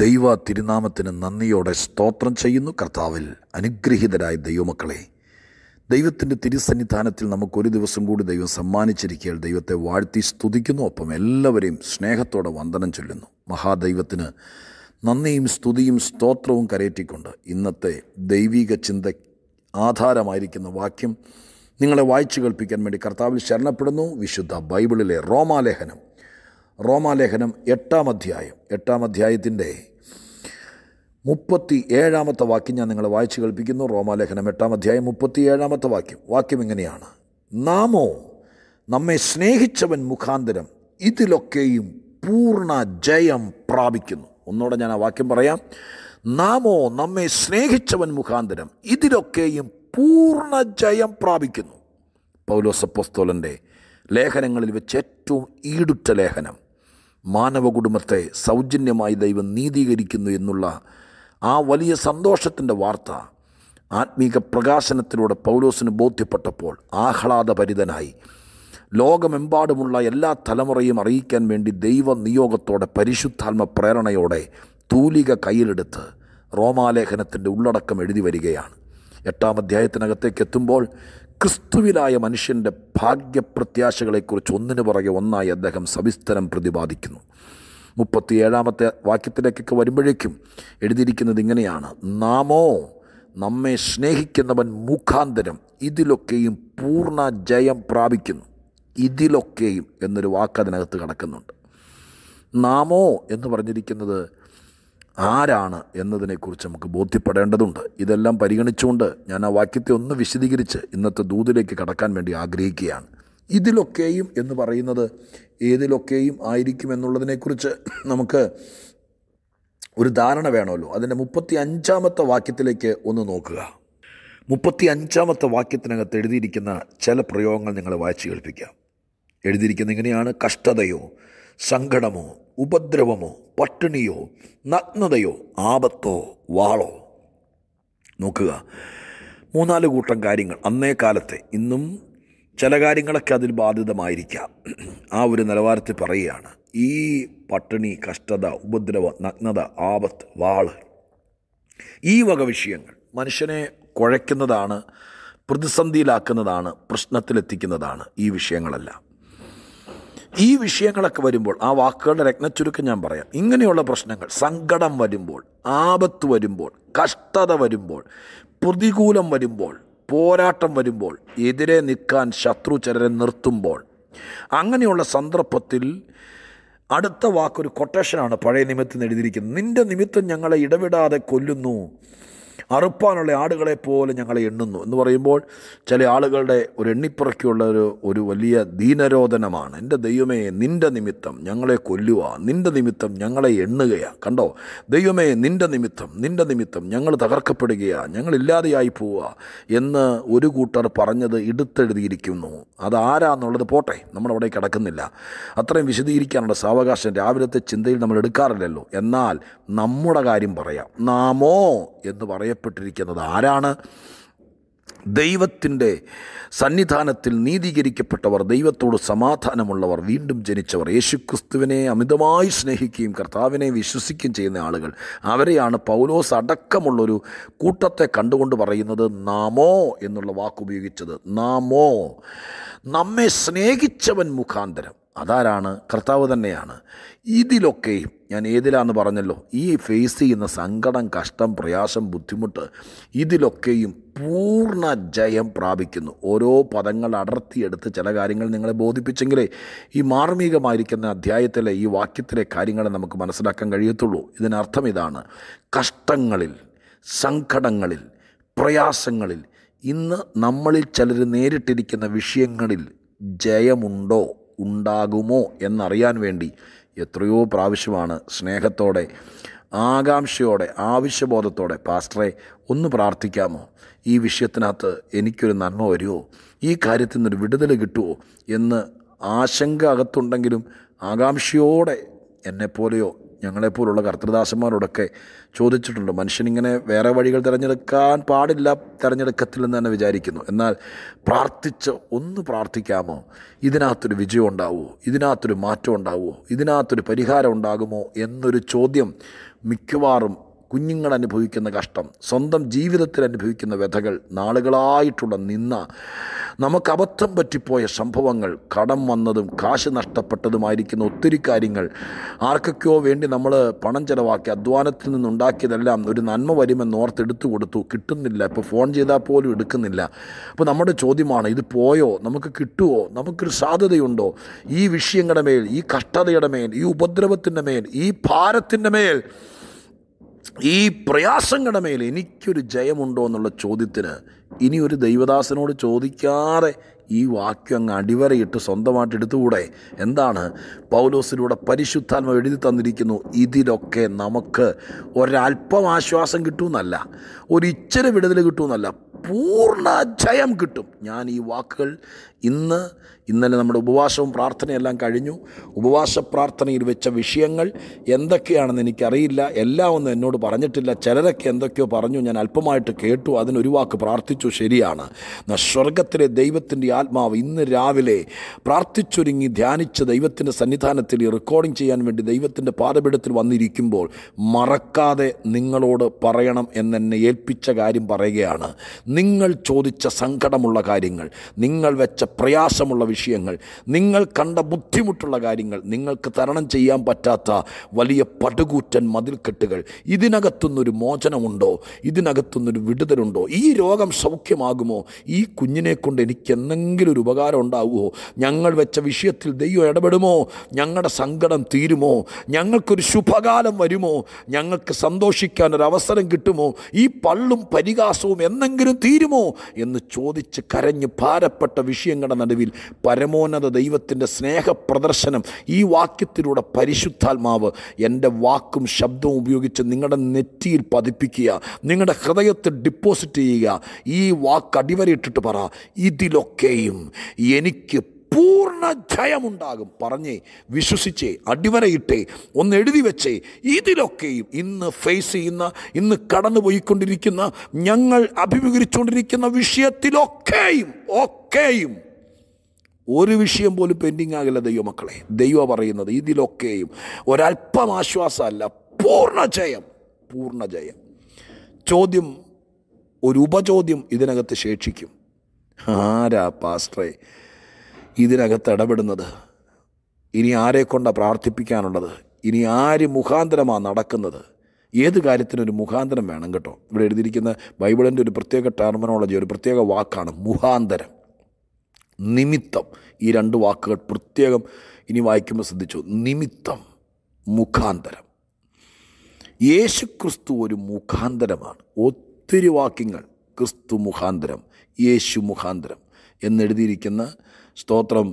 ദൈവ തിരുനാമത്തിന് നന്ദിയോടെ സ്തോത്രം ചെയ്യുന്നു കർത്താവിൽ അനുഗ്രഹീതരായ ദൈവമക്കളെ ദൈവത്തിൻ്റെ തിരുസന്നിധാനത്തിൽ നമുക്കൊരു ദിവസം കൂടി ദൈവം സമ്മാനിച്ചിരിക്കുകയാൽ ദൈവത്തെ വാഴ്ത്തി സ്തുതിക്കുന്നു ഒപ്പം എല്ലാവരെയും സ്നേഹത്തോടെ വന്ദനം ചൊല്ലുന്നു മഹാദൈവത്തിന് നന്ദിയും സ്തുതിയും സ്തോത്രവും കരയറ്റിക്കൊണ്ട് ഇന്നത്തെ ദൈവിക ചിന്ത ആധാരമായിരിക്കുന്ന വാക്യം നിങ്ങളെ വായിച്ചു കേൾപ്പിക്കാൻ വേണ്ടി കർത്താവിൽ ശരണപ്പെടുന്നു വിശുദ്ധ ബൈബിളിലെ റോമാലേഖനം റോമാലേഖനം എട്ടാം അധ്യായം എട്ടാം അധ്യായത്തിൻ്റെ മുപ്പത്തി ഏഴാമത്തെ വാക്യം ഞാൻ നിങ്ങളെ വായിച്ചു കേൾപ്പിക്കുന്നു റോമാലേഖനം എട്ടാം അധ്യായം മുപ്പത്തി ഏഴാമത്തെ വാക്യം വാക്യം ഇങ്ങനെയാണ് നാമോ നമ്മെ സ്നേഹിച്ചവൻ മുഖാന്തരം ഇതിലൊക്കെയും പൂർണ്ണ ജയം പ്രാപിക്കുന്നു ഒന്നുകൂടെ ഞാൻ ആ വാക്യം പറയാം നാമോ നമ്മെ സ്നേഹിച്ചവൻ മുഖാന്തരം ഇതിലൊക്കെയും പൂർണ്ണ ജയം പ്രാപിക്കുന്നു പൗലോസപ്പോസ്തോലൻ്റെ ലേഖനങ്ങളിൽ വെച്ച് ഏറ്റവും ഈടുറ്റ ലേഖനം മാനവ കുടുംബത്തെ സൗജന്യമായി ദൈവം നീതീകരിക്കുന്നു എന്നുള്ള ആ വലിയ സന്തോഷത്തിൻ്റെ വാർത്ത ആത്മീക പ്രകാശനത്തിലൂടെ പൗലോസിന് ബോധ്യപ്പെട്ടപ്പോൾ ആഹ്ലാദഭരിതനായി ലോകമെമ്പാടുമുള്ള എല്ലാ തലമുറയും അറിയിക്കാൻ വേണ്ടി ദൈവ നിയോഗത്തോടെ പരിശുദ്ധാത്മ പ്രേരണയോടെ തൂലിക കയ്യിലെടുത്ത് റോമാലേഖനത്തിൻ്റെ ഉള്ളടക്കം എഴുതി വരികയാണ് എട്ടാം അധ്യായത്തിനകത്തേക്ക് എത്തുമ്പോൾ ക്രിസ്തുവിലായ മനുഷ്യൻ്റെ ഭാഗ്യപ്രത്യാശകളെക്കുറിച്ച് ഒന്നിന് പുറകെ ഒന്നായി അദ്ദേഹം സവിസ്തരം പ്രതിപാദിക്കുന്നു ഏഴാമത്തെ വാക്യത്തിലേക്കൊക്കെ വരുമ്പോഴേക്കും എഴുതിയിരിക്കുന്നത് ഇങ്ങനെയാണ് നാമോ നമ്മെ സ്നേഹിക്കുന്നവൻ മുഖാന്തരം ഇതിലൊക്കെയും പൂർണ്ണ ജയം പ്രാപിക്കുന്നു ഇതിലൊക്കെയും എന്നൊരു വാക്ക് അതിനകത്ത് കിടക്കുന്നുണ്ട് നാമോ എന്ന് പറഞ്ഞിരിക്കുന്നത് ആരാണ് എന്നതിനെക്കുറിച്ച് നമുക്ക് ബോധ്യപ്പെടേണ്ടതുണ്ട് ഇതെല്ലാം പരിഗണിച്ചുകൊണ്ട് ഞാൻ ആ വാക്യത്തെ ഒന്ന് വിശദീകരിച്ച് ഇന്നത്തെ ദൂതിലേക്ക് കടക്കാൻ വേണ്ടി ആഗ്രഹിക്കുകയാണ് ഇതിലൊക്കെയും എന്ന് പറയുന്നത് ഏതിലൊക്കെയും ആയിരിക്കും എന്നുള്ളതിനെക്കുറിച്ച് നമുക്ക് ഒരു ധാരണ വേണമല്ലോ അതിൻ്റെ മുപ്പത്തി അഞ്ചാമത്തെ വാക്യത്തിലേക്ക് ഒന്ന് നോക്കുക മുപ്പത്തി അഞ്ചാമത്തെ വാക്യത്തിനകത്ത് എഴുതിയിരിക്കുന്ന ചില പ്രയോഗങ്ങൾ നിങ്ങൾ വായിച്ചു കേൾപ്പിക്കാം എഴുതിയിരിക്കുന്ന ഇങ്ങനെയാണ് കഷ്ടതയോ സങ്കടമോ ഉപദ്രവമോ പട്ടിണിയോ നഗ്നതയോ ആപത്തോ വാളോ നോക്കുക മൂന്നാല് കൂട്ടം കാര്യങ്ങൾ അന്നേ കാലത്തെ ഇന്നും ചില കാര്യങ്ങളൊക്കെ അതിൽ ബാധിതമായിരിക്കാം ആ ഒരു നിലവാരത്തിൽ പറയുകയാണ് ഈ പട്ടിണി കഷ്ടത ഉപദ്രവ നഗ്നത ആപത്ത് വാള് ഈ വക വിഷയങ്ങൾ മനുഷ്യനെ കുഴയ്ക്കുന്നതാണ് പ്രതിസന്ധിയിലാക്കുന്നതാണ് പ്രശ്നത്തിലെത്തിക്കുന്നതാണ് ഈ വിഷയങ്ങളെല്ലാം ഈ വിഷയങ്ങളൊക്കെ വരുമ്പോൾ ആ വാക്കുകളുടെ രത്നച്ചുരുക്കം ഞാൻ പറയാം ഇങ്ങനെയുള്ള പ്രശ്നങ്ങൾ സങ്കടം വരുമ്പോൾ ആപത്ത് വരുമ്പോൾ കഷ്ടത വരുമ്പോൾ പ്രതികൂലം വരുമ്പോൾ പോരാട്ടം വരുമ്പോൾ എതിരെ നിൽക്കാൻ ശത്രു ചിലരെ നിർത്തുമ്പോൾ അങ്ങനെയുള്ള സന്ദർഭത്തിൽ അടുത്ത വാക്കൊരു കൊട്ടേഷനാണ് പഴയ നിമിത്തം എഴുതിയിരിക്കുന്നത് നിന്റെ നിമിത്തം ഞങ്ങളെ ഇടവിടാതെ കൊല്ലുന്നു അറുപ്പാനുള്ള ആടുകളെ പോലെ ഞങ്ങളെ എണ്ണുന്നു എന്ന് പറയുമ്പോൾ ചില ആളുകളുടെ ഒരു എണ്ണിപ്പുറയ്ക്കുള്ള ഒരു ഒരു വലിയ ദീനരോധനമാണ് എൻ്റെ ദൈവമേ നിൻ്റെ നിമിത്തം ഞങ്ങളെ കൊല്ലുക നിൻ്റെ നിമിത്തം ഞങ്ങളെ എണ്ണുകയാണ് കണ്ടോ ദൈവമേ നിൻ്റെ നിമിത്തം നിൻ്റെ നിമിത്തം ഞങ്ങൾ തകർക്കപ്പെടുകയാണ് ഞങ്ങളില്ലാതെയായി പോവുക എന്ന് ഒരു കൂട്ടർ പറഞ്ഞത് എടുത്തെഴുതിയിരിക്കുന്നു അതാരാന്നുള്ളത് പോട്ടെ നമ്മളവിടെ കിടക്കുന്നില്ല അത്രയും വിശദീകരിക്കാനുള്ള സാവകാശം രാവിലത്തെ ചിന്തയിൽ നമ്മൾ എടുക്കാറില്ലല്ലോ എന്നാൽ നമ്മുടെ കാര്യം പറയാം നാമോ എന്ന് പറയാം പറയപ്പെട്ടിരിക്കുന്നത് ആരാണ് ദൈവത്തിൻ്റെ സന്നിധാനത്തിൽ നീതീകരിക്കപ്പെട്ടവർ ദൈവത്തോട് സമാധാനമുള്ളവർ വീണ്ടും ജനിച്ചവർ യേശുക്രിസ്തുവിനെ അമിതമായി സ്നേഹിക്കുകയും കർത്താവിനെ വിശ്വസിക്കുകയും ചെയ്യുന്ന ആളുകൾ അവരെയാണ് പൗലോസ് അടക്കമുള്ളൊരു കൂട്ടത്തെ കണ്ടുകൊണ്ട് പറയുന്നത് നാമോ എന്നുള്ള വാക്കുപയോഗിച്ചത് നാമോ നമ്മെ സ്നേഹിച്ചവൻ മുഖാന്തരം അതാരാണ് കർത്താവ് തന്നെയാണ് ഇതിലൊക്കെ ഞാൻ ഏതിലാന്ന് പറഞ്ഞല്ലോ ഈ ഫേസ് ചെയ്യുന്ന സങ്കടം കഷ്ടം പ്രയാസം ബുദ്ധിമുട്ട് ഇതിലൊക്കെയും പൂർണ്ണ ജയം പ്രാപിക്കുന്നു ഓരോ പദങ്ങൾ അടർത്തിയെടുത്ത് ചില കാര്യങ്ങൾ നിങ്ങളെ ബോധിപ്പിച്ചെങ്കിലേ ഈ മാർമികമായിരിക്കുന്ന അധ്യായത്തിലെ ഈ വാക്യത്തിലെ കാര്യങ്ങളെ നമുക്ക് മനസ്സിലാക്കാൻ കഴിയത്തുള്ളൂ ഇതിനർത്ഥം ഇതാണ് കഷ്ടങ്ങളിൽ സങ്കടങ്ങളിൽ പ്രയാസങ്ങളിൽ ഇന്ന് നമ്മളിൽ ചിലർ നേരിട്ടിരിക്കുന്ന വിഷയങ്ങളിൽ ജയമുണ്ടോ ഉണ്ടാകുമോ എന്നറിയാൻ വേണ്ടി എത്രയോ പ്രാവശ്യമാണ് സ്നേഹത്തോടെ ആകാംക്ഷയോടെ ആവശ്യബോധത്തോടെ പാസ്റ്ററെ ഒന്ന് പ്രാർത്ഥിക്കാമോ ഈ വിഷയത്തിനകത്ത് എനിക്കൊരു നന്മ വരുമോ ഈ കാര്യത്തിൽ നിന്നൊരു വിടുതൽ കിട്ടുമോ എന്ന് ആശങ്ക അകത്തുണ്ടെങ്കിലും ആകാംക്ഷയോടെ എന്നെപ്പോലെയോ ഞങ്ങളെപ്പോലുള്ള കർത്തൃദാസന്മാരോടൊക്കെ ചോദിച്ചിട്ടുണ്ട് മനുഷ്യനിങ്ങനെ വേറെ വഴികൾ തിരഞ്ഞെടുക്കാൻ പാടില്ല തിരഞ്ഞെടുക്കത്തില്ലെന്ന് തന്നെ വിചാരിക്കുന്നു എന്നാൽ പ്രാർത്ഥിച്ച് ഒന്ന് പ്രാർത്ഥിക്കാമോ ഇതിനകത്തൊരു വിജയം ഉണ്ടാവുമോ ഇതിനകത്തൊരു മാറ്റം ഉണ്ടാവുമോ ഇതിനകത്തൊരു പരിഹാരം ഉണ്ടാകുമോ എന്നൊരു ചോദ്യം മിക്കവാറും കുഞ്ഞുങ്ങൾ അനുഭവിക്കുന്ന കഷ്ടം സ്വന്തം ജീവിതത്തിൽ അനുഭവിക്കുന്ന വ്യഥകൾ നാളുകളായിട്ടുള്ള നിന്ന നമുക്ക് അബദ്ധം പറ്റിപ്പോയ സംഭവങ്ങൾ കടം വന്നതും കാശ് നഷ്ടപ്പെട്ടതുമായിരിക്കുന്ന ഒത്തിരി കാര്യങ്ങൾ ആർക്കൊക്കെയോ വേണ്ടി നമ്മൾ പണം ചിലവാക്കി അധ്വാനത്തിൽ നിന്നുണ്ടാക്കിയതെല്ലാം ഒരു നന്മ വരുമെന്ന് ഓർത്തെടുത്തു കൊടുത്തു കിട്ടുന്നില്ല ഇപ്പോൾ ഫോൺ ചെയ്താൽ പോലും എടുക്കുന്നില്ല അപ്പോൾ നമ്മുടെ ചോദ്യമാണ് ഇത് പോയോ നമുക്ക് കിട്ടുമോ നമുക്കൊരു സാധ്യതയുണ്ടോ ഈ വിഷയങ്ങളുടെ മേൽ ഈ കഷ്ടതയുടെ മേൽ ഈ ഉപദ്രവത്തിൻ്റെ മേൽ ഈ ഭാരത്തിൻ്റെ മേൽ ഈ പ്രയാസങ്ങളുടെ മേൽ എനിക്കൊരു ജയമുണ്ടോ എന്നുള്ള ചോദ്യത്തിന് ഇനി ഒരു ദൈവദാസനോട് ചോദിക്കാതെ ഈ വാക്യം അങ്ങ് അടിവരയിട്ട് സ്വന്തമായിട്ട് എടുത്തുകൂടെ എന്താണ് പൗലോസിലൂടെ പരിശുദ്ധാത്മ എഴുതി തന്നിരിക്കുന്നു ഇതിലൊക്കെ നമുക്ക് ഒരല്പം ആശ്വാസം കിട്ടുമെന്നല്ല ഒരു വിടുതൽ കിട്ടുമെന്നല്ല പൂർണ്ണ ജയം കിട്ടും ഞാൻ ഈ വാക്കുകൾ ഇന്ന് ഇന്നലെ നമ്മുടെ ഉപവാസവും പ്രാർത്ഥനയെല്ലാം കഴിഞ്ഞു ഉപവാസ പ്രാർത്ഥനയിൽ വെച്ച വിഷയങ്ങൾ എന്തൊക്കെയാണെന്ന് എനിക്കറിയില്ല എല്ലാം ഒന്നും എന്നോട് പറഞ്ഞിട്ടില്ല ചിലരൊക്കെ എന്തൊക്കെയോ പറഞ്ഞു ഞാൻ അല്പമായിട്ട് കേട്ടു അതിനൊരു വാക്ക് പ്രാർത്ഥിച്ചു ശരിയാണ് സ്വർഗത്തിലെ ദൈവത്തിൻ്റെ ആത്മാവ് ഇന്ന് രാവിലെ പ്രാർത്ഥിച്ചൊരുങ്ങി ധ്യാനിച്ച ദൈവത്തിൻ്റെ സന്നിധാനത്തിൽ റെക്കോർഡിംഗ് ചെയ്യാൻ വേണ്ടി ദൈവത്തിൻ്റെ പാതപീഠത്തിൽ വന്നിരിക്കുമ്പോൾ മറക്കാതെ നിങ്ങളോട് പറയണം എന്നെ ഏൽപ്പിച്ച കാര്യം പറയുകയാണ് നിങ്ങൾ ചോദിച്ച സങ്കടമുള്ള കാര്യങ്ങൾ നിങ്ങൾ വെച്ച പ്രയാസമുള്ള വിഷയങ്ങൾ നിങ്ങൾ കണ്ട ബുദ്ധിമുട്ടുള്ള കാര്യങ്ങൾ നിങ്ങൾക്ക് തരണം ചെയ്യാൻ പറ്റാത്ത വലിയ പടുകൂറ്റൻ മതിൽക്കെട്ടുകൾ ഇതിനകത്തുനിന്നൊരു മോചനമുണ്ടോ ഇതിനകത്തുനിന്നൊരു വിടുതലുണ്ടോ ഈ രോഗം സൗഖ്യമാകുമോ ഈ കുഞ്ഞിനെ കൊണ്ട് എനിക്ക് എന്തെങ്കിലും ഒരു ഉപകാരം ഉണ്ടാവുമോ ഞങ്ങൾ വെച്ച വിഷയത്തിൽ ദൈവം ഇടപെടുമോ ഞങ്ങളുടെ സങ്കടം തീരുമോ ഞങ്ങൾക്കൊരു ശുഭകാലം വരുമോ ഞങ്ങൾക്ക് സന്തോഷിക്കാൻ ഒരു അവസരം കിട്ടുമോ ഈ പള്ളും പരിഹാസവും എന്തെങ്കിലും തീരുമോ എന്ന് ചോദിച്ച് കരഞ്ഞ് ഭാരപ്പെട്ട വിഷയങ്ങളുടെ നടുവിൽ പരമോന്നത ദൈവത്തിൻ്റെ സ്നേഹപ്രദർശനം ഈ വാക്യത്തിലൂടെ പരിശുദ്ധാത്മാവ് എൻ്റെ വാക്കും ശബ്ദവും ഉപയോഗിച്ച് നിങ്ങളുടെ നെറ്റിയിൽ പതിപ്പിക്കുക നിങ്ങളുടെ ഹൃദയത്തിൽ ഡിപ്പോസിറ്റ് ചെയ്യുക ഈ വാക്ക് അടിവരയിട്ടിട്ട് പറ ഇതിലൊക്കെയും എനിക്ക് പൂർണ്ണ ജയമുണ്ടാകും പറഞ്ഞേ വിശ്വസിച്ചേ അടിവരയിട്ടേ ഒന്ന് എഴുതി വെച്ചേ ഇതിലൊക്കെയും ഇന്ന് ഫേസ് ചെയ്യുന്ന ഇന്ന് കടന്നുപോയിക്കൊണ്ടിരിക്കുന്ന ഞങ്ങൾ അഭിമുഖീകരിച്ചുകൊണ്ടിരിക്കുന്ന വിഷയത്തിലൊക്കെയും ഒക്കെയും ഒരു വിഷയം പോലും പെൻഡിങ് ആകില്ല ദൈവമക്കളെ ദൈവം പറയുന്നത് ഇതിലൊക്കെയും ഒരല്പം ആശ്വാസമല്ല പൂർണ്ണ ജയം പൂർണ്ണ ജയം ചോദ്യം ഒരു ഉപചോദ്യം ഇതിനകത്ത് ശേഷിക്കും ആരാ പാസ്റ്ററെ ഇതിനകത്ത് ഇടപെടുന്നത് ഇനി ആരെക്കൊണ്ട പ്രാർത്ഥിപ്പിക്കാനുള്ളത് ഇനി ആര് മുഖാന്തരമാണ് നടക്കുന്നത് ഏത് കാര്യത്തിനൊരു മുഖാന്തരം വേണം കേട്ടോ ഇവിടെ എഴുതിയിരിക്കുന്ന ബൈബിളിൻ്റെ ഒരു പ്രത്യേക ടെർമിനോളജി ഒരു പ്രത്യേക വാക്കാണ് മുഖാന്തരം നിമിത്തം ഈ രണ്ട് വാക്കുകൾ പ്രത്യേകം ഇനി വായിക്കുമ്പോൾ ശ്രദ്ധിച്ചു നിമിത്തം മുഖാന്തരം യേശു ക്രിസ്തു ഒരു മുഖാന്തരമാണ് ഒത്തിരി വാക്യങ്ങൾ ക്രിസ്തു മുഖാന്തരം യേശു മുഖാന്തരം എന്നെഴുതിയിരിക്കുന്ന സ്തോത്രം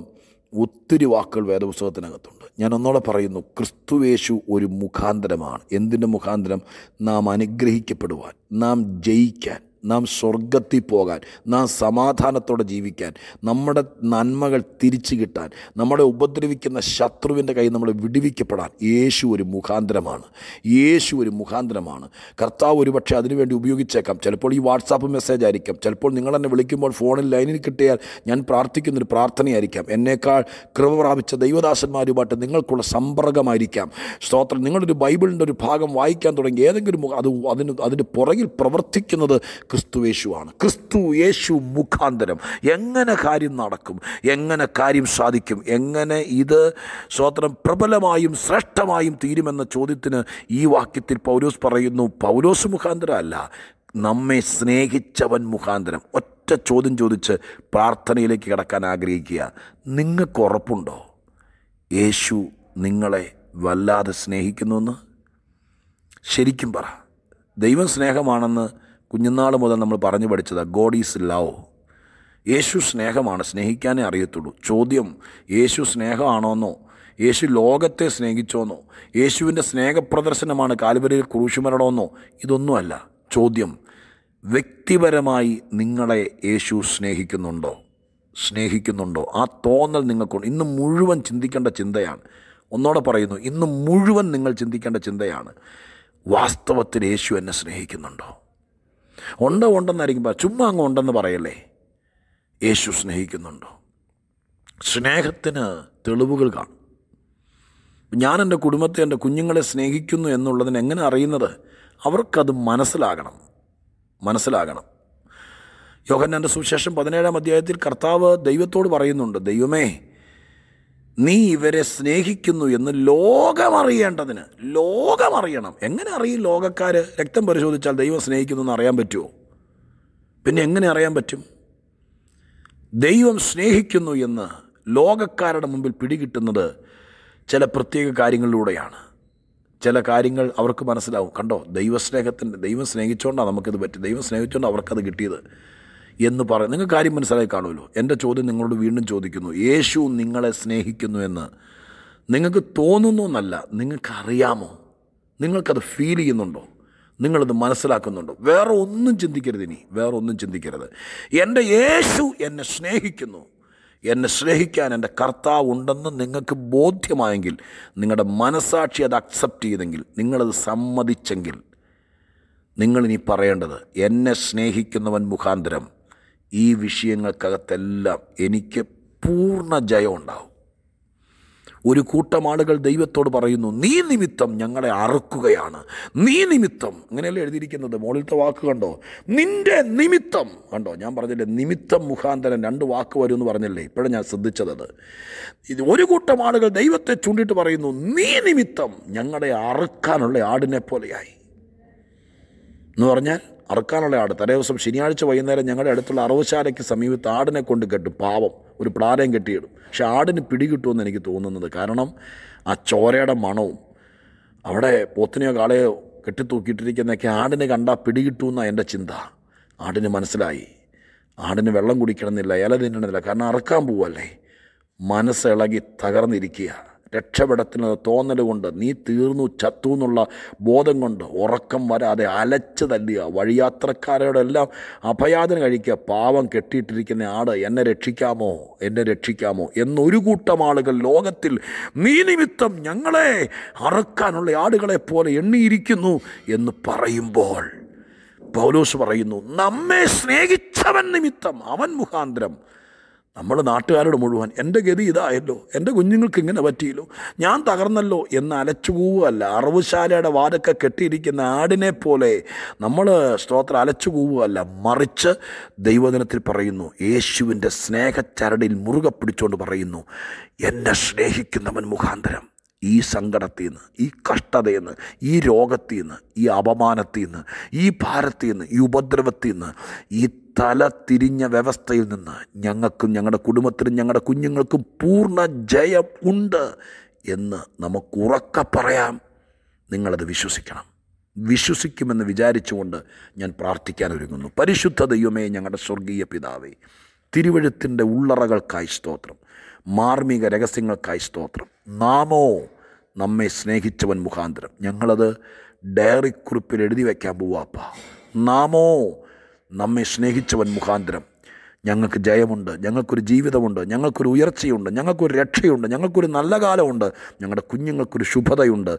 ഒത്തിരി വാക്കുകൾ വേദപുസ്തകത്തിനകത്തുണ്ട് ഞാൻ ഒന്നോടെ പറയുന്നു ക്രിസ്തുവേശു ഒരു മുഖാന്തരമാണ് എന്തിൻ്റെ മുഖാന്തരം നാം അനുഗ്രഹിക്കപ്പെടുവാൻ നാം ജയിക്കാൻ നാം സ്വർഗത്തിൽ പോകാൻ നാം സമാധാനത്തോടെ ജീവിക്കാൻ നമ്മുടെ നന്മകൾ തിരിച്ചു കിട്ടാൻ നമ്മളെ ഉപദ്രവിക്കുന്ന ശത്രുവിൻ്റെ കൈ നമ്മൾ വിടിവിക്കപ്പെടാൻ യേശു ഒരു മുഖാന്തരമാണ് യേശു ഒരു മുഖാന്തരമാണ് കർത്താവ് ഒരുപക്ഷെ അതിനുവേണ്ടി ഉപയോഗിച്ചേക്കാം ചിലപ്പോൾ ഈ വാട്സാപ്പ് മെസ്സേജ് ആയിരിക്കാം ചിലപ്പോൾ നിങ്ങൾ എന്നെ വിളിക്കുമ്പോൾ ഫോണിൽ ലൈനിൽ കിട്ടിയാൽ ഞാൻ പ്രാർത്ഥിക്കുന്നൊരു പ്രാർത്ഥനയായിരിക്കാം എന്നേക്കാൾ കൃപ പ്രാപിച്ച ദൈവദാസന്മാരുമായിട്ട് നിങ്ങൾക്കുള്ള സമ്പർക്കമായിരിക്കാം സ്തോത്രം നിങ്ങളൊരു ബൈബിളിൻ്റെ ഒരു ഭാഗം വായിക്കാൻ തുടങ്ങി ഏതെങ്കിലും അത് അതിന് അതിന് പുറകിൽ പ്രവർത്തിക്കുന്നത് ക്രിസ്തു യേശുവാണ് ക്രിസ്തു യേശു മുഖാന്തരം എങ്ങനെ കാര്യം നടക്കും എങ്ങനെ കാര്യം സാധിക്കും എങ്ങനെ ഇത് സ്വോത്രം പ്രബലമായും ശ്രേഷ്ഠമായും തീരുമെന്ന ചോദ്യത്തിന് ഈ വാക്യത്തിൽ പൗലോസ് പറയുന്നു പൗലോസ് മുഖാന്തരം അല്ല നമ്മെ സ്നേഹിച്ചവൻ മുഖാന്തരം ഒറ്റ ചോദ്യം ചോദിച്ച് പ്രാർത്ഥനയിലേക്ക് കിടക്കാൻ ആഗ്രഹിക്കുക നിങ്ങൾക്ക് ഉറപ്പുണ്ടോ യേശു നിങ്ങളെ വല്ലാതെ സ്നേഹിക്കുന്നുവെന്ന് ശരിക്കും പറ ദൈവം സ്നേഹമാണെന്ന് കുഞ്ഞുനാൾ മുതൽ നമ്മൾ പറഞ്ഞു പഠിച്ചത് ഗോഡ് ഈസ് ലവ് യേശു സ്നേഹമാണ് സ്നേഹിക്കാനേ അറിയത്തുള്ളൂ ചോദ്യം യേശു സ്നേഹമാണോന്നോ യേശു ലോകത്തെ സ്നേഹിച്ചോന്നോ യേശുവിൻ്റെ സ്നേഹപ്രദർശനമാണ് കാൽവരിയിൽ കുരിശുമരണോന്നോ ഇതൊന്നുമല്ല ചോദ്യം വ്യക്തിപരമായി നിങ്ങളെ യേശു സ്നേഹിക്കുന്നുണ്ടോ സ്നേഹിക്കുന്നുണ്ടോ ആ തോന്നൽ നിങ്ങൾക്കുണ്ട് ഇന്ന് മുഴുവൻ ചിന്തിക്കേണ്ട ചിന്തയാണ് ഒന്നോടെ പറയുന്നു ഇന്ന് മുഴുവൻ നിങ്ങൾ ചിന്തിക്കേണ്ട ചിന്തയാണ് വാസ്തവത്തിൽ യേശു എന്നെ സ്നേഹിക്കുന്നുണ്ടോ ഉണ്ടോ ഉണ്ടെന്നായിരിക്കും പറ ചുമ്മാ അങ്ങ് ഉണ്ടെന്ന് പറയല്ലേ യേശു സ്നേഹിക്കുന്നുണ്ടോ സ്നേഹത്തിന് തെളിവുകൾ കാണും ഞാൻ എൻ്റെ കുടുംബത്തെ എൻ്റെ കുഞ്ഞുങ്ങളെ സ്നേഹിക്കുന്നു എന്നുള്ളതിന് എങ്ങനെ അറിയുന്നത് അവർക്കത് മനസ്സിലാകണം മനസ്സിലാകണം യോഹന്നാൻ്റെ സുവിശേഷം പതിനേഴാം അധ്യായത്തിൽ കർത്താവ് ദൈവത്തോട് പറയുന്നുണ്ട് ദൈവമേ നീ ഇവരെ സ്നേഹിക്കുന്നു എന്ന് ലോകമറിയേണ്ടതിന് ലോകമറിയണം എങ്ങനെ അറിയും ലോകക്കാർ രക്തം പരിശോധിച്ചാൽ ദൈവം സ്നേഹിക്കുന്നു എന്ന് അറിയാൻ പറ്റുമോ പിന്നെ എങ്ങനെ അറിയാൻ പറ്റും ദൈവം സ്നേഹിക്കുന്നു എന്ന് ലോകക്കാരുടെ മുമ്പിൽ പിടികിട്ടുന്നത് ചില പ്രത്യേക കാര്യങ്ങളിലൂടെയാണ് ചില കാര്യങ്ങൾ അവർക്ക് മനസ്സിലാവും കണ്ടോ ദൈവസ്നേഹത്തിൻ്റെ ദൈവം സ്നേഹിച്ചുകൊണ്ടാണ് നമുക്കിത് പറ്റി ദൈവം സ്നേഹിച്ചുകൊണ്ട് അവർക്കത് കിട്ടിയത് എന്ന് പറയും നിങ്ങൾ കാര്യം മനസ്സിലായി കാണുമല്ലോ എൻ്റെ ചോദ്യം നിങ്ങളോട് വീണ്ടും ചോദിക്കുന്നു യേശു നിങ്ങളെ സ്നേഹിക്കുന്നു എന്ന് നിങ്ങൾക്ക് തോന്നുന്നു എന്നല്ല നിങ്ങൾക്കറിയാമോ നിങ്ങൾക്കത് ഫീൽ ചെയ്യുന്നുണ്ടോ നിങ്ങളത് മനസ്സിലാക്കുന്നുണ്ടോ വേറെ ഒന്നും ചിന്തിക്കരുത് ഇനി വേറെ ഒന്നും ചിന്തിക്കരുത് എൻ്റെ യേശു എന്നെ സ്നേഹിക്കുന്നു എന്നെ സ്നേഹിക്കാൻ എൻ്റെ കർത്താവ് ഉണ്ടെന്ന് നിങ്ങൾക്ക് ബോധ്യമായെങ്കിൽ നിങ്ങളുടെ മനസാക്ഷി അത് അക്സെപ്റ്റ് ചെയ്തെങ്കിൽ നിങ്ങളത് സമ്മതിച്ചെങ്കിൽ നിങ്ങളിനി പറയേണ്ടത് എന്നെ സ്നേഹിക്കുന്നവൻ മുഖാന്തരം ഈ വിഷയങ്ങൾക്കകത്തെല്ലാം എനിക്ക് പൂർണ്ണ ജയം ഉണ്ടാവും ഒരു കൂട്ടം ആളുകൾ ദൈവത്തോട് പറയുന്നു നീ നിമിത്തം ഞങ്ങളെ അറുക്കുകയാണ് നീ നിമിത്തം അങ്ങനെയല്ലേ എഴുതിയിരിക്കുന്നത് മോളിലത്തെ വാക്ക് കണ്ടോ നിന്റെ നിമിത്തം കണ്ടോ ഞാൻ പറഞ്ഞില്ലേ നിമിത്തം മുഖാന്തരം രണ്ട് വാക്ക് വരും എന്ന് പറഞ്ഞല്ലേ ഇപ്പോഴും ഞാൻ ശ്രദ്ധിച്ചത് ഇത് ഒരു കൂട്ടം ആളുകൾ ദൈവത്തെ ചൂണ്ടിട്ട് പറയുന്നു നീ നിമിത്തം ഞങ്ങളെ അറുക്കാനുള്ള ആടിനെ പോലെയായി എന്ന് പറഞ്ഞാൽ അറുക്കാനുള്ള ആട് തലേ ദിവസം ശനിയാഴ്ച വൈകുന്നേരം ഞങ്ങളുടെ അടുത്തുള്ള അറവുശാലയ്ക്ക് സമീപത്ത് ആടിനെ കൊണ്ട് കെട്ടും പാവം ഒരു പ്രാരം കെട്ടിയിടും പക്ഷെ ആടിന് പിടികിട്ടുമെന്ന് എനിക്ക് തോന്നുന്നത് കാരണം ആ ചോരയുടെ മണവും അവിടെ പോത്തിനെയോ കാളയോ കെട്ടിത്തൂക്കിയിട്ടിരിക്കുന്നൊക്കെ ആടിനെ കണ്ടാൽ പിടികിട്ടുമെന്നാണ് എൻ്റെ ചിന്ത ആടിന് മനസ്സിലായി ആടിന് വെള്ളം കുടിക്കണമെന്നില്ല ഇല തിന്നണമെന്നില്ല കാരണം അറക്കാൻ പോവല്ലേ മനസ്സിളകി തകർന്നിരിക്കുകയാണ് രക്ഷപ്പെടത്തിന് തോന്നൽ കൊണ്ട് നീ തീർന്നു ചത്തു എന്നുള്ള ബോധം കൊണ്ട് ഉറക്കം വരാതെ അലച്ച് തല്ലുക വഴിയാത്രക്കാരോടെല്ലാം അഭയാദന കഴിക്കുക പാവം കെട്ടിയിട്ടിരിക്കുന്ന ആട് എന്നെ രക്ഷിക്കാമോ എന്നെ രക്ഷിക്കാമോ എന്നൊരു കൂട്ടം ആളുകൾ ലോകത്തിൽ നീ നിമിത്തം ഞങ്ങളെ അറക്കാനുള്ള ആടുകളെ പോലെ എണ്ണിയിരിക്കുന്നു എന്ന് പറയുമ്പോൾ പൗലോസ് പറയുന്നു നമ്മെ സ്നേഹിച്ചവൻ നിമിത്തം അവൻ മുഖാന്തരം നമ്മുടെ നാട്ടുകാരോട് മുഴുവൻ എൻ്റെ ഗതി ഇതായല്ലോ എൻ്റെ കുഞ്ഞുങ്ങൾക്ക് ഇങ്ങനെ പറ്റിയല്ലോ ഞാൻ തകർന്നല്ലോ എന്ന് അലച്ചുകൂവുകയല്ല അറവുശാലയുടെ വാതൊക്കെ കെട്ടിയിരിക്കുന്ന ആടിനെ പോലെ നമ്മൾ സ്തോത്രം അലച്ചുകൂവുകയല്ല മറിച്ച് ദൈവദിനത്തിൽ പറയുന്നു യേശുവിൻ്റെ സ്നേഹച്ചരടിൽ മുറുകെ പിടിച്ചുകൊണ്ട് പറയുന്നു എന്നെ സ്നേഹിക്കുന്നവൻ മുഖാന്തരം ഈ സങ്കടത്തിൽ നിന്ന് ഈ കഷ്ടതയിൽ നിന്ന് ഈ രോഗത്തിൽ നിന്ന് ഈ അപമാനത്തിൽ നിന്ന് ഈ ഭാരത്തിൽ നിന്ന് ഈ ഉപദ്രവത്തിൽ നിന്ന് ഈ തല തിരിഞ്ഞ വ്യവസ്ഥയിൽ നിന്ന് ഞങ്ങൾക്കും ഞങ്ങളുടെ കുടുംബത്തിനും ഞങ്ങളുടെ കുഞ്ഞുങ്ങൾക്കും പൂർണ്ണ ജയം ഉണ്ട് എന്ന് നമുക്ക് ഉറക്ക പറയാം നിങ്ങളത് വിശ്വസിക്കണം വിശ്വസിക്കുമെന്ന് വിചാരിച്ചുകൊണ്ട് ഞാൻ പ്രാർത്ഥിക്കാൻ ഒരുങ്ങുന്നു പരിശുദ്ധ ദൈവമേ ഞങ്ങളുടെ സ്വർഗീയ പിതാവേ തിരുവഴുത്തിൻ്റെ ഉള്ളറകൾക്കായി സ്തോത്രം മാർമിക രഹസ്യങ്ങൾക്കായി സ്തോത്രം നാമോ നമ്മെ സ്നേഹിച്ചവൻ മുഖാന്തരം ഞങ്ങളത് ഡയറി കുറിപ്പിൽ എഴുതി വയ്ക്കാൻ പോവാപ്പ നാമോ നമ്മെ സ്നേഹിച്ചവൻ മുഖാന്തരം ഞങ്ങൾക്ക് ജയമുണ്ട് ഞങ്ങൾക്കൊരു ജീവിതമുണ്ട് ഞങ്ങൾക്കൊരു ഉയർച്ചയുണ്ട് ഞങ്ങൾക്കൊരു രക്ഷയുണ്ട് ഞങ്ങൾക്കൊരു നല്ല കാലമുണ്ട് ഞങ്ങളുടെ കുഞ്ഞുങ്ങൾക്കൊരു ശുഭതയുണ്ട്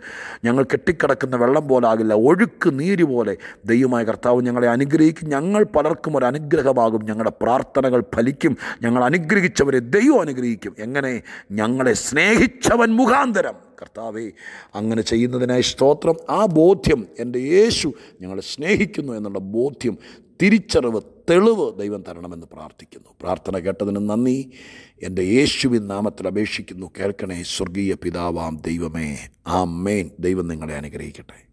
ഞങ്ങൾ കെട്ടിക്കിടക്കുന്ന വെള്ളം പോലെ ആകില്ല ഒഴുക്ക് നീര് പോലെ ദൈവമായ കർത്താവ് ഞങ്ങളെ അനുഗ്രഹിക്കും ഞങ്ങൾ പലർക്കും ഒരു അനുഗ്രഹമാകും ഞങ്ങളുടെ പ്രാർത്ഥനകൾ ഫലിക്കും ഞങ്ങൾ അനുഗ്രഹിച്ചവരെ ദൈവം അനുഗ്രഹിക്കും എങ്ങനെ ഞങ്ങളെ സ്നേഹിച്ചവൻ മുഖാന്തരം കർത്താവേ അങ്ങനെ ചെയ്യുന്നതിനായി സ്തോത്രം ആ ബോധ്യം എൻ്റെ യേശു ഞങ്ങളെ സ്നേഹിക്കുന്നു എന്നുള്ള ബോധ്യം തിരിച്ചറിവ് തെളിവ് ദൈവം തരണമെന്ന് പ്രാർത്ഥിക്കുന്നു പ്രാർത്ഥന കേട്ടതിന് നന്ദി എൻ്റെ യേശുവിൻ നാമത്തിൽ അപേക്ഷിക്കുന്നു കേൾക്കണേ സ്വർഗീയ പിതാവാം ദൈവമേ ആ മേൻ ദൈവം നിങ്ങളെ അനുഗ്രഹിക്കട്ടെ